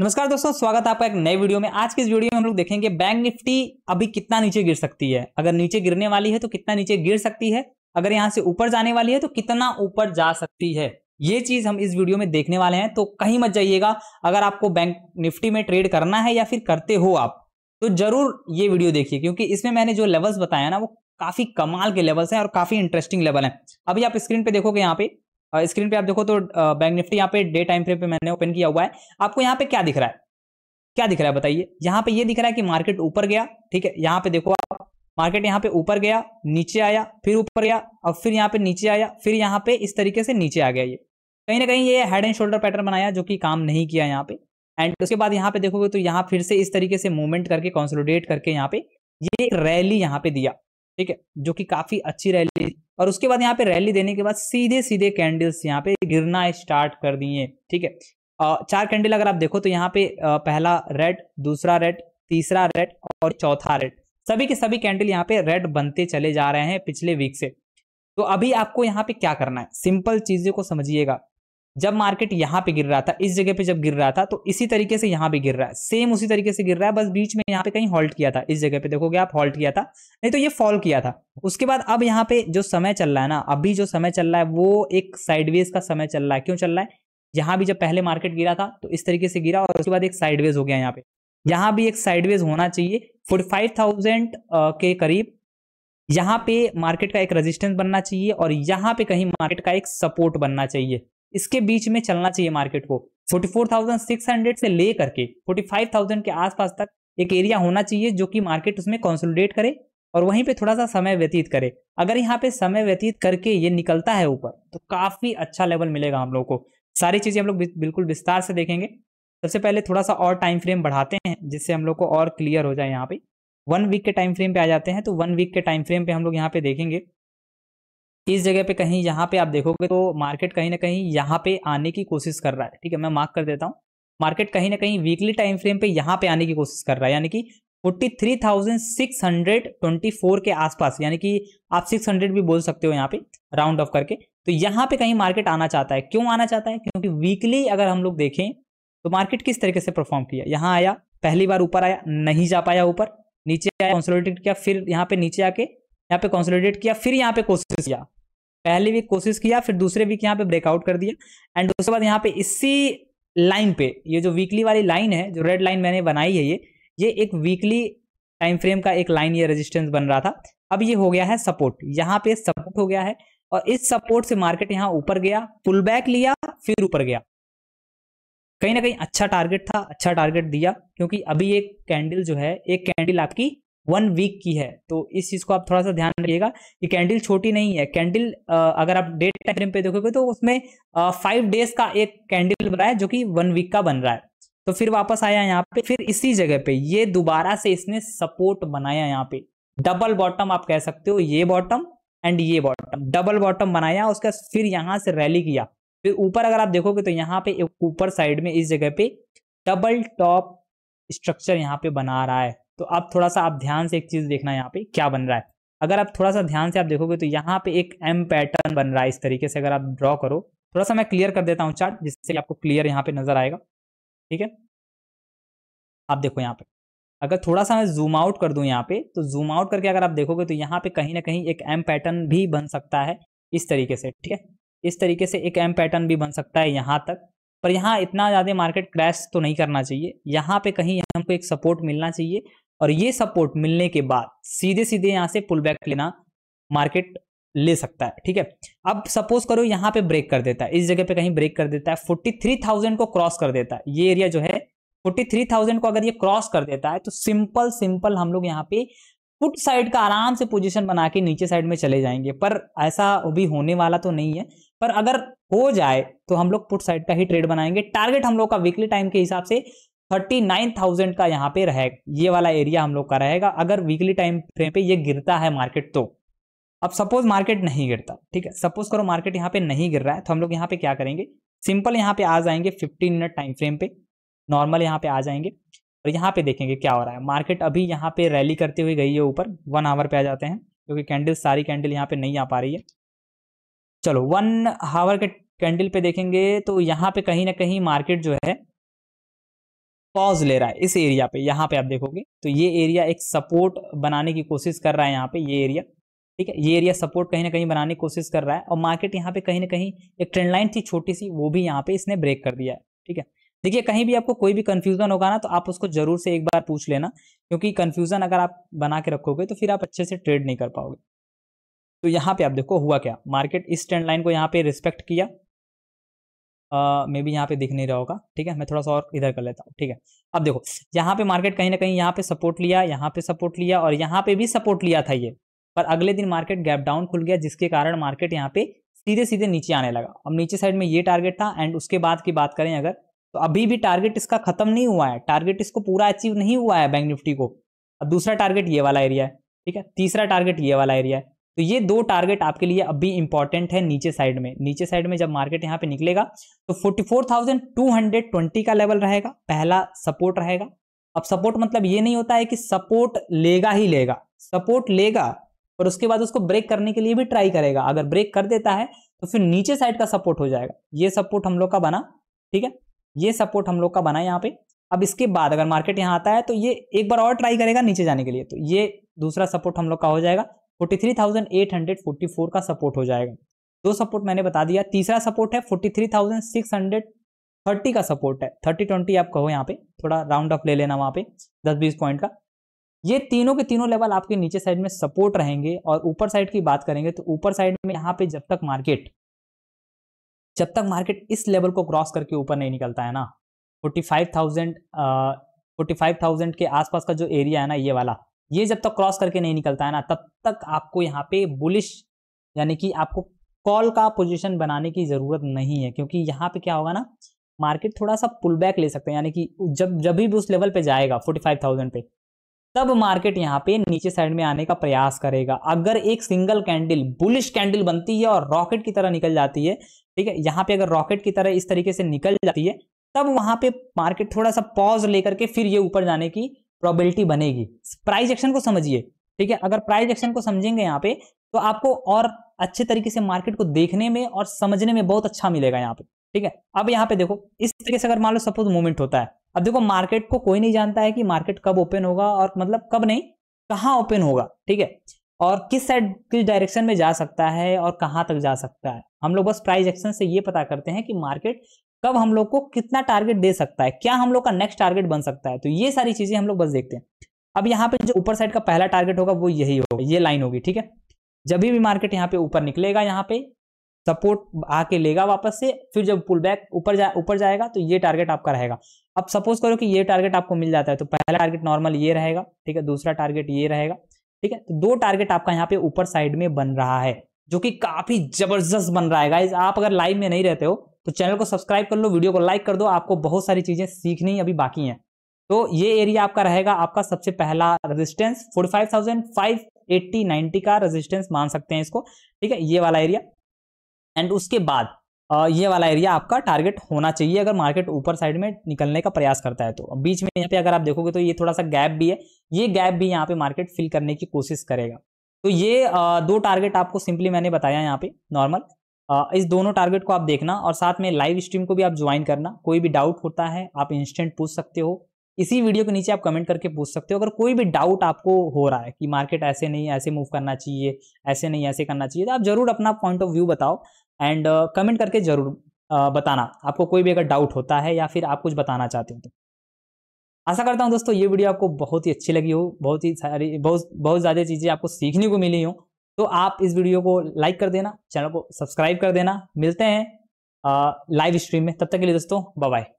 नमस्कार दोस्तों स्वागत है आपका एक नए वीडियो में आज के इस वीडियो में हम लोग देखेंगे बैंक निफ्टी अभी कितना नीचे गिर सकती है अगर नीचे गिरने वाली है तो कितना नीचे गिर सकती है अगर यहाँ से ऊपर जाने वाली है तो कितना ऊपर जा सकती है ये चीज हम इस वीडियो में देखने वाले हैं तो कहीं मत जाइएगा अगर आपको बैंक निफ्टी में ट्रेड करना है या फिर करते हो आप तो जरूर ये वीडियो देखिए क्योंकि इसमें मैंने जो लेवल्स बताया ना वो काफी कमाल के लेवल्स हैं और काफी इंटरेस्टिंग लेवल हैं अभी आप स्क्रीन पे देखोगे यहाँ पे स्क्रीन पे आप देखो तो बैंक निफ्टी यहाँ पे डे टाइम फ्रेम पे मैंने ओपन किया हुआ है आपको यहाँ पे क्या दिख रहा है क्या दिख रहा है बताइए यहाँ पे ये दिख रहा है कि मार्केट ऊपर गया ठीक है यहाँ पे देखो आप मार्केट यहाँ पे ऊपर गया नीचे आया फिर ऊपर गया और फिर यहाँ पे नीचे आया फिर यहाँ पे इस तरीके से नीचे आ गया ये कहीं ना कहीं ये हेड एंड शोल्डर पैटर्न बनाया जो कि काम नहीं किया यहाँ पे एंड उसके बाद यहाँ पे देखोगे तो यहाँ फिर से इस तरीके से मूवमेंट करके कॉन्सोलिडेट करके यहाँ पे ये रैली यहाँ पे दिया ठीक है जो कि काफी अच्छी रैली और उसके बाद यहाँ पे रैली देने के बाद सीधे सीधे कैंडल्स यहाँ पे गिरना स्टार्ट कर दिए ठीक है चार कैंडल अगर आप देखो तो यहाँ पे पहला रेड दूसरा रेड तीसरा रेड और चौथा रेड सभी के सभी कैंडल यहाँ पे रेड बनते चले जा रहे हैं पिछले वीक से तो अभी आपको यहाँ पे क्या करना है सिंपल चीजों को समझिएगा जब मार्केट यहाँ पे गिर रहा था इस जगह पे जब गिर रहा था तो इसी तरीके से यहाँ भी गिर रहा है सेम उसी तरीके से गिर रहा है बस बीच में यहाँ पे कहीं हॉल्ट किया था इस जगह पे देखोगे आप हॉल्ट किया था नहीं तो ये फॉल किया था उसके बाद अब यहाँ पे जो समय चल रहा है ना अभी जो समय चल रहा है वो एक साइडवेज का समय चल रहा है क्यों चल रहा है यहाँ भी जब पहले मार्केट गिरा था तो इस तरीके से गिरा और उसके बाद एक साइडवेज हो गया यहाँ पे यहाँ भी एक साइडवेज होना चाहिए फोर्टी फाइव थाउजेंड के करीब यहाँ पे मार्केट का एक रेजिस्टेंस बनना चाहिए और यहाँ पे कहीं मार्केट का एक सपोर्ट बनना चाहिए इसके बीच में चलना चाहिए मार्केट को 44,600 से फोर्टी फाइव 45,000 के आसपास तक एक एरिया होना चाहिए जो कि मार्केट उसमें कंसोलिडेट करे और वहीं पे थोड़ा सा समय व्यतीत करे अगर यहाँ पे समय व्यतीत करके ये निकलता है ऊपर तो काफी अच्छा लेवल मिलेगा हम लोग को सारी चीजें हम लोग बिल्कुल विस्तार से देखेंगे सबसे पहले थोड़ा सा और टाइम फ्रेम बढ़ाते हैं जिससे हम लोग को और क्लियर हो जाए यहाँ पे वन वीक के टाइम फ्रेम पे आ जाते हैं तो वन वीक के टाइम फ्रेम पे हम लोग यहाँ पे देखेंगे इस जगह पे कहीं यहाँ पे आप देखोगे तो मार्केट कहीं ना कहीं यहाँ पे आने की कोशिश कर रहा है ठीक है मैं मार्क कर देता हूँ मार्केट कहीं ना कहीं वीकली टाइम फ्रेम पे यहाँ पे आने की कोशिश कर रहा है यानी कि 43,624 के आसपास यानी कि आप 600 भी बोल सकते हो यहाँ पे राउंड ऑफ करके तो यहाँ पे कहीं मार्केट आना चाहता है क्यों आना चाहता है क्योंकि वीकली अगर हम लोग देखें तो मार्केट किस तरीके से परफॉर्म किया यहाँ आया पहली बार ऊपर आया नहीं जा पाया ऊपर नीचे आया कॉन्सोलिडेट किया फिर यहाँ पे नीचे आके यहाँ पे कॉन्सोलिडेट किया फिर यहाँ पे कोशिश किया पहले वीक कोशिश किया फिर दूसरे वीक यहाँ पे ब्रेकआउट कर दिया एंड उसके बाद यहाँ पे इसी लाइन पे ये जो वीकली वाली लाइन है जो रेड लाइन मैंने बनाई है ये ये एक वीकली टाइम फ्रेम का एक लाइन ये रेजिस्टेंस बन रहा था अब ये हो गया है सपोर्ट यहाँ पे सपोर्ट हो गया है और इस सपोर्ट से मार्केट यहाँ ऊपर गया पुल बैक लिया फिर ऊपर गया कहीं ना कहीं अच्छा टारगेट था अच्छा टारगेट दिया क्योंकि अभी एक कैंडल जो है एक कैंडल आपकी वन वीक की है तो इस चीज़ को आप थोड़ा सा ध्यान रखिएगा कि कैंडल छोटी नहीं है कैंडल अगर आप डेट टाइम फ्रेम पे देखोगे तो उसमें फाइव डेज का एक कैंडल बन रहा है जो कि वन वीक का बन रहा है तो फिर वापस आया यहाँ पे फिर इसी जगह पे ये दोबारा से इसने सपोर्ट बनाया यहाँ पे डबल बॉटम आप कह सकते हो ये बॉटम एंड ये बॉटम डबल बॉटम बनाया उसके फिर यहाँ से रैली किया फिर ऊपर अगर आप देखोगे तो यहाँ पे ऊपर साइड में इस जगह पे डबल टॉप स्ट्रक्चर यहाँ पे बना रहा है तो आप थोड़ा सा आप ध्यान से एक चीज़ देखना यहाँ पे क्या बन रहा है अगर आप थोड़ा सा ध्यान से आप देखोगे तो यहाँ पे एक एम पैटर्न बन रहा है इस तरीके से अगर आप ड्रॉ करो थोड़ा सा मैं क्लियर कर देता हूँ चार्ट जिससे आपको क्लियर यहाँ पे नजर आएगा ठीक है आप देखो यहाँ पे अगर थोड़ा सा मैं जूम आउट कर दूं यहाँ पे तो जूम आउट करके अगर आप देखोगे तो यहाँ पे कहीं ना कहीं एक एम पैटर्न भी बन सकता है इस तरीके से ठीक है इस तरीके से एक एम पैटर्न भी बन सकता है यहाँ तक पर यहाँ इतना ज़्यादा मार्केट क्रैश तो नहीं करना चाहिए यहाँ पे कहीं हमको एक सपोर्ट मिलना चाहिए और ये सपोर्ट मिलने के बाद सीधे सीधे यहाँ से पुल बैक लेना मार्केट ले सकता है ठीक है अब सपोज करो यहाँ पे ब्रेक कर देता है इस जगह पे कहीं ब्रेक कर देता है 43,000 को क्रॉस कर देता है ये एरिया जो है 43,000 को अगर ये क्रॉस कर देता है तो सिंपल सिंपल हम लोग यहाँ पे फुट साइड का आराम से पोजिशन बना के नीचे साइड में चले जाएंगे पर ऐसा भी होने वाला तो नहीं है पर अगर हो जाए तो हम लोग पुट साइड का ही ट्रेड बनाएंगे टारगेट हम लोग का वीकली टाइम के हिसाब से थर्टी नाइन थाउजेंड का यहाँ पे रहेगा ये वाला एरिया हम लोग का रहेगा अगर वीकली टाइम फ्रेम पे ये गिरता है मार्केट तो अब सपोज मार्केट नहीं गिरता ठीक है सपोज करो मार्केट यहाँ पे नहीं गिर रहा है तो हम लोग यहाँ पे क्या करेंगे सिंपल यहाँ पे आ जाएंगे फिफ्टीन मिनट टाइम फ्रेम पे नॉर्मल यहाँ पे आ जाएंगे और यहाँ पे देखेंगे क्या हो रहा है मार्केट अभी यहाँ पे रैली करते हुए गई है ऊपर वन आवर पे आ जाते हैं क्योंकि कैंडल सारी कैंडल यहाँ पे नहीं आ पा रही है चलो वन आवर के कैंडल पे देखेंगे तो यहाँ पे कहीं ना कहीं मार्केट जो है पॉज ले रहा है इस एरिया पे यहाँ पे आप देखोगे तो ये एरिया एक सपोर्ट बनाने की कोशिश कर रहा है यहाँ पे ये एरिया ठीक है ये एरिया सपोर्ट कहीं ना कहीं बनाने की कोशिश कर रहा है और मार्केट यहाँ पे कहीं ना कहीं एक ट्रेंड लाइन थी छोटी सी वो भी यहाँ पे इसने ब्रेक कर दिया है ठीक है देखिए कहीं भी आपको कोई भी कन्फ्यूजन होगा ना तो आप उसको जरूर से एक बार पूछ लेना क्योंकि कन्फ्यूजन अगर आप बना के रखोगे तो फिर आप अच्छे से ट्रेड नहीं कर पाओगे तो यहाँ पे आप देखो हुआ क्या मार्केट इस ट्रेंड लाइन को यहाँ पे रिस्पेक्ट किया मे बी यहाँ पे दिख नहीं रहा होगा ठीक है मैं थोड़ा सा और इधर कर लेता हूँ ठीक है अब देखो यहाँ पे मार्केट कहीं ना कहीं यहाँ पे सपोर्ट लिया यहाँ पे सपोर्ट लिया और यहाँ पे भी सपोर्ट लिया था ये पर अगले दिन मार्केट गैप डाउन खुल गया जिसके कारण मार्केट यहाँ पे सीधे सीधे नीचे आने लगा अब नीचे साइड में ये टारगेट था एंड उसके बाद की बात करें अगर तो अभी भी टारगेट इसका खत्म नहीं हुआ है टारगेट इसको पूरा अचीव नहीं हुआ है बैंक निफ्टी को अब दूसरा टारगेट ये वाला एरिया है ठीक है तीसरा टारगेट ये वाला एरिया है तो ये दो टारगेट आपके लिए अभी इंपॉर्टेंट है नीचे साइड में नीचे साइड में जब मार्केट यहाँ पे निकलेगा तो 44,220 का लेवल रहेगा पहला सपोर्ट रहेगा अब सपोर्ट मतलब ये नहीं होता है कि सपोर्ट लेगा ही लेगा सपोर्ट लेगा और उसके बाद उसको ब्रेक करने के लिए भी ट्राई करेगा अगर ब्रेक कर देता है तो फिर नीचे साइड का सपोर्ट हो जाएगा ये सपोर्ट हम लोग का बना ठीक है ये सपोर्ट हम लोग का बना यहाँ पे अब इसके बाद अगर मार्केट यहाँ आता है तो ये एक बार और ट्राई करेगा नीचे जाने के लिए तो ये दूसरा सपोर्ट हम लोग का हो जाएगा 43,844 का सपोर्ट हो जाएगा दो सपोर्ट मैंने बता दिया तीसरा सपोर्ट है 43,630 का सपोर्ट है ट्वेंटी आप कहो यहाँ पे थोड़ा राउंड अप ले लेना वहाँ पे 10-20 पॉइंट का ये तीनों के तीनों लेवल आपके नीचे साइड में सपोर्ट रहेंगे और ऊपर साइड की बात करेंगे तो ऊपर साइड में यहाँ पे जब तक मार्केट जब तक मार्केट इस लेवल को क्रॉस करके ऊपर नहीं निकलता है ना forty five thousand forty five thousand के आसपास का जो एरिया है ना ये वाला ये जब तक क्रॉस करके नहीं निकलता है ना तब तक आपको यहाँ पे बुलिश यानी कि आपको कॉल का पोजीशन बनाने की ज़रूरत नहीं है क्योंकि यहाँ पे क्या होगा ना मार्केट थोड़ा सा पुल बैक ले सकते हैं यानी कि जब जब भी उस लेवल पे जाएगा फोर्टी फाइव थाउजेंड पे तब मार्केट यहाँ पे नीचे साइड में आने का प्रयास करेगा अगर एक सिंगल कैंडल बुलिश कैंडल बनती है और रॉकेट की तरह निकल जाती है ठीक है यहाँ पे अगर रॉकेट की तरह इस तरीके से निकल जाती है तब वहां पे मार्केट थोड़ा सा पॉज लेकर के फिर ये ऊपर जाने की प्रोबेबिलिटी बनेगी प्राइज एक्शन को समझिए ठीक है अगर प्राइज एक्शन को समझेंगे यहाँ पे तो आपको और अच्छे तरीके से मार्केट को देखने में और समझने में बहुत अच्छा मिलेगा यहाँ पे ठीक है अब यहाँ पे देखो इस तरीके से अगर मान लो सपोज मूवमेंट होता है अब देखो मार्केट को कोई नहीं जानता है कि मार्केट कब ओपन होगा और मतलब कब नहीं कहाँ ओपन होगा ठीक है और किस साइड किस डायरेक्शन में जा सकता है और कहाँ तक जा सकता है हम लोग बस प्राइज एक्शन से ये पता करते हैं कि मार्केट कब हम लोग को कितना टारगेट दे सकता है क्या हम लोग का नेक्स्ट टारगेट बन सकता है तो ये सारी चीजें हम लोग बस देखते हैं अब यहाँ पे जो ऊपर साइड का पहला टारगेट होगा वो यही होगा ये लाइन होगी ठीक है जब भी मार्केट यहाँ पे ऊपर निकलेगा यहाँ पे सपोर्ट आके लेगा वापस से फिर जब पुल बैक ऊपर जा ऊपर जाएगा तो ये टारगेट आपका रहेगा अब सपोज करो कि ये टारगेट आपको मिल जाता है तो पहला टारगेट नॉर्मल ये रहेगा ठीक है दूसरा टारगेट ये रहेगा ठीक है तो दो टारगेट आपका यहाँ पे ऊपर साइड में बन रहा है जो कि काफी जबरदस्त बन रहा है गाइज आप अगर लाइव में नहीं रहते हो तो चैनल को सब्सक्राइब कर लो वीडियो को लाइक कर दो आपको बहुत सारी चीज़ें सीखनी ही अभी बाकी हैं तो ये एरिया आपका रहेगा आपका सबसे पहला रेजिस्टेंस फोर्टी फाइव का रेजिस्टेंस मान सकते हैं इसको ठीक है ये वाला एरिया एंड उसके बाद ये वाला एरिया आपका टारगेट होना चाहिए अगर मार्केट ऊपर साइड में निकलने का प्रयास करता है तो बीच में यहाँ पे अगर आप देखोगे तो ये थोड़ा सा गैप भी है ये गैप भी यहाँ पे मार्केट फिल करने की कोशिश करेगा तो ये दो टारगेट आपको सिंपली मैंने बताया यहाँ पे नॉर्मल इस दोनों टारगेट को आप देखना और साथ में लाइव स्ट्रीम को भी आप ज्वाइन करना कोई भी डाउट होता है आप इंस्टेंट पूछ सकते हो इसी वीडियो के नीचे आप कमेंट करके पूछ सकते हो अगर कोई भी डाउट आपको हो रहा है कि मार्केट ऐसे नहीं ऐसे मूव करना चाहिए ऐसे नहीं ऐसे करना चाहिए तो आप जरूर अपना पॉइंट ऑफ व्यू बताओ एंड कमेंट uh, करके जरूर uh, बताना आपको कोई भी अगर डाउट होता है या फिर आप कुछ बताना चाहते हो तो आशा करता हूँ दोस्तों ये वीडियो आपको बहुत ही अच्छी लगी हो बहुत ही सारी बहुत बहुत ज़्यादा चीज़ें आपको सीखने को मिली हूँ तो आप इस वीडियो को लाइक कर देना चैनल को सब्सक्राइब कर देना मिलते हैं लाइव स्ट्रीम में तब तक के लिए दोस्तों बाय